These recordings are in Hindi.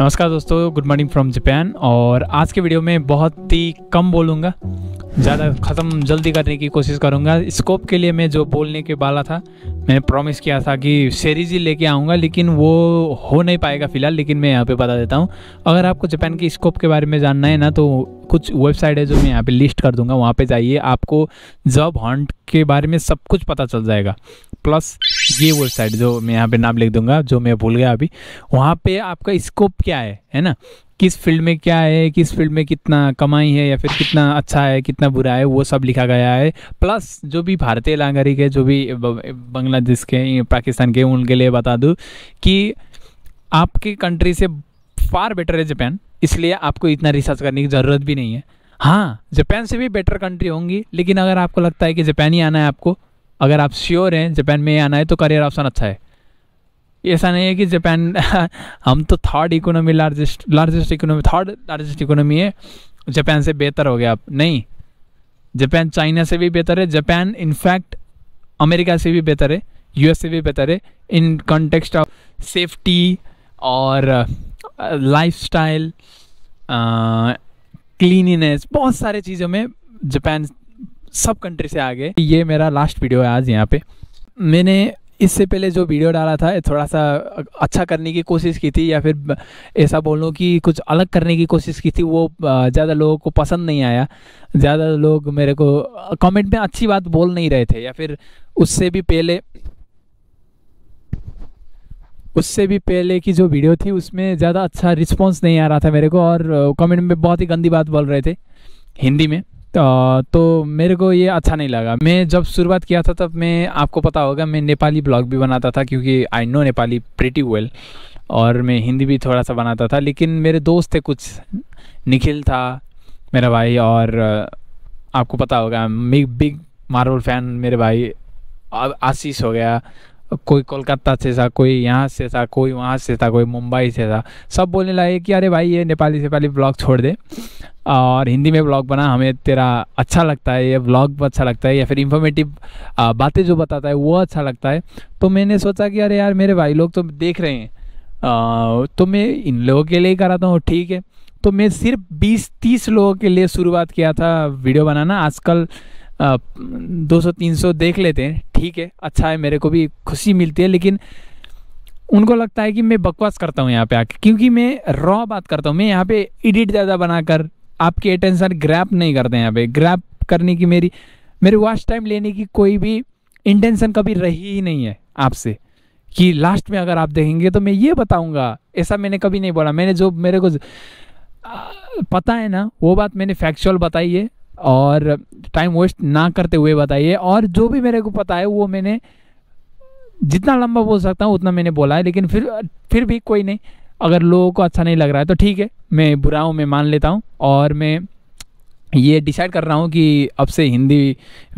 नमस्कार दोस्तों गुड मॉर्निंग फ्रॉम जापान और आज के वीडियो में बहुत ही कम बोलूँगा ज़्यादा ख़त्म जल्दी करने की कोशिश करूँगा स्कोप के लिए मैं जो बोलने के वाला था मैंने प्रॉमिस किया था कि सीरीज ही लेके आऊँगा लेकिन वो हो नहीं पाएगा फिलहाल लेकिन मैं यहाँ पे बता देता हूँ अगर आपको जापान के स्कोप के बारे में जानना है ना तो कुछ वेबसाइट है जो मैं यहाँ पर लिस्ट कर दूँगा वहाँ पर जाइए आपको जॉब हॉन्ट के बारे में सब कुछ पता चल जाएगा प्लस ये वेबसाइट जो मैं यहाँ पे नाम लिख दूंगा जो मैं भूल गया अभी वहाँ पे आपका स्कोप क्या है है ना किस फील्ड में क्या है किस फील्ड में कितना कमाई है या फिर कितना अच्छा है कितना बुरा है वो सब लिखा गया है प्लस जो भी भारतीय नागरिक है जो भी बांग्लादेश के पाकिस्तान के उनके लिए बता दूँ कि आपके कंट्री से फार बेटर है जापान इसलिए आपको इतना रिसर्च करने की ज़रूरत भी नहीं है हाँ जापान से भी बेटर कंट्री होंगी लेकिन अगर आपको लगता है कि जापान ही आना है आपको अगर आप श्योर हैं जापान में आना है तो करियर ऑप्शन अच्छा है ऐसा नहीं है कि जापान हम तो third economy largest largest economy third largest economy है जापान से बेहतर हो गया आप नहीं जापान चाइना से भी बेहतर है जापान इनफैक्ट अमेरिका से भी बेहतर है यूएस से भी बेहतर है इन कॉन्टेक्स्ट ऑफ सेफ्टी और लाइफ स्टाइल क्लिनिनेस बहुत सारे चीज़ों में जापान सब कंट्री से आगे ये मेरा लास्ट वीडियो है आज यहाँ पे मैंने इससे पहले जो वीडियो डाला था थोड़ा सा अच्छा करने की कोशिश की थी या फिर ऐसा बोल कि कुछ अलग करने की कोशिश की थी वो ज़्यादा लोगों को पसंद नहीं आया ज़्यादा लोग मेरे को कमेंट में अच्छी बात बोल नहीं रहे थे या फिर उससे भी पहले उससे भी पहले की जो वीडियो थी उसमें ज़्यादा अच्छा रिस्पॉन्स नहीं आ रहा था मेरे को और कमेंट में बहुत ही गंदी बात बोल रहे थे हिंदी में तो मेरे को ये अच्छा नहीं लगा मैं जब शुरुआत किया था तब मैं आपको पता होगा मैं नेपाली ब्लॉग भी बनाता था क्योंकि I know Nepali pretty well और मैं हिंदी भी थोड़ा सा बनाता था लेकिन मेरे दोस्त थे कुछ निखिल था मेरा भाई और आपको पता होगा मिग बिग मार्वल फ़ैन मेरे भाई आशीष हो गया कोई कोलकाता से था कोई यहाँ से था कोई वहाँ से था कोई मुंबई से था सब बोलने लगे कि अरे भाई ये नेपाली से ब्लॉग छोड़ दे और हिंदी में ब्लॉग बना हमें तेरा अच्छा लगता है ये ब्लॉग अच्छा लगता है या फिर इन्फॉर्मेटिव बातें जो बताता है वो अच्छा लगता है तो मैंने सोचा कि अरे यार मेरे भाई लोग तो देख रहे हैं आ, तो मैं इन लोगों के लिए ही कराता हूँ ठीक है तो मैं सिर्फ 20-30 लोगों के लिए शुरुआत किया था वीडियो बनाना आजकल 200 सौ देख लेते हैं ठीक है अच्छा है मेरे को भी खुशी मिलती है लेकिन उनको लगता है कि मैं बकवास करता हूँ यहाँ पे आके क्योंकि मैं रॉ बात करता हूँ मैं यहाँ पे एडिट ज़्यादा बनाकर आपके अटेंशन ग्रैप नहीं करते यहाँ पे ग्रैप करने की मेरी मेरे वॉच टाइम लेने की कोई भी इंटेंशन कभी रही ही नहीं है आपसे कि लास्ट में अगर आप देखेंगे तो मैं ये बताऊंगा ऐसा मैंने कभी नहीं बोला मैंने जो मेरे को पता है ना वो बात मैंने फैक्चुअल बताई है और टाइम वेस्ट ना करते हुए बताइए और जो भी मेरे को पता है वो मैंने जितना लंबा बोल सकता हूँ उतना मैंने बोला है लेकिन फिर फिर भी कोई नहीं अगर लोगों को अच्छा नहीं लग रहा है तो ठीक है मैं बुरा हूँ मैं मान लेता हूँ और मैं ये डिसाइड कर रहा हूँ कि अब से हिंदी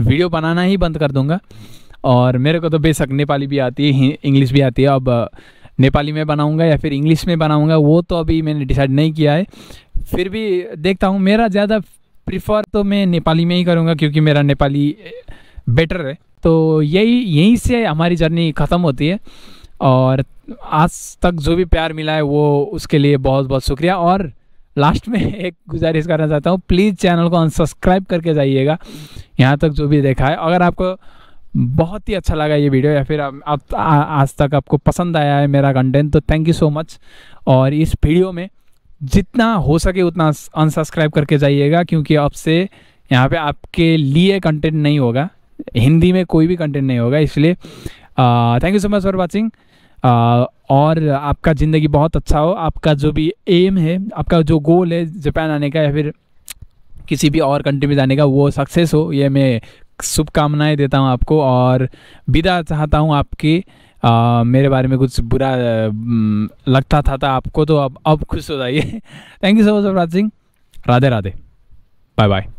वीडियो बनाना ही बंद कर दूँगा और मेरे को तो बेशक नेपाली भी आती है इंग्लिश भी आती है अब नेपाली में बनाऊँगा या फिर इंग्लिश में बनाऊँगा वो तो अभी मैंने डिसाइड नहीं किया है फिर भी देखता हूँ मेरा ज़्यादा प्रिफर तो मैं नेपाली में ही करूँगा क्योंकि मेरा नेपाली बेटर है तो यही यहीं से हमारी जर्नी ख़त्म होती है और आज तक जो भी प्यार मिला है वो उसके लिए बहुत बहुत शुक्रिया और लास्ट में एक गुजारिश करना चाहता हूँ प्लीज़ चैनल को अनसब्सक्राइब करके जाइएगा यहाँ तक जो भी देखा है अगर आपको बहुत ही अच्छा लगा ये वीडियो या फिर आप, आप आ, आज तक आपको पसंद आया है मेरा कंटेंट तो थैंक यू सो मच और इस वीडियो में जितना हो सके उतना अनसब्सक्राइब करके जाइएगा क्योंकि अब से यहाँ पे आपके लिए कंटेंट नहीं होगा हिंदी में कोई भी कंटेंट नहीं होगा इसलिए thank you so much for watching और आपका ज़िंदगी बहुत अच्छा हो आपका जो भी एम है आपका जो गोल है जापान आने का या फिर किसी भी और कंट्री में जाने का वो सक्सेस हो ये मैं शुभकामनाएं देता हूँ आपको और विदा चाहता हूँ आपकी आ, मेरे बारे में कुछ बुरा लगता था, था आपको तो अब अब खुश हो जाइए thank you so much Avraj Singh Radhe Radhe bye bye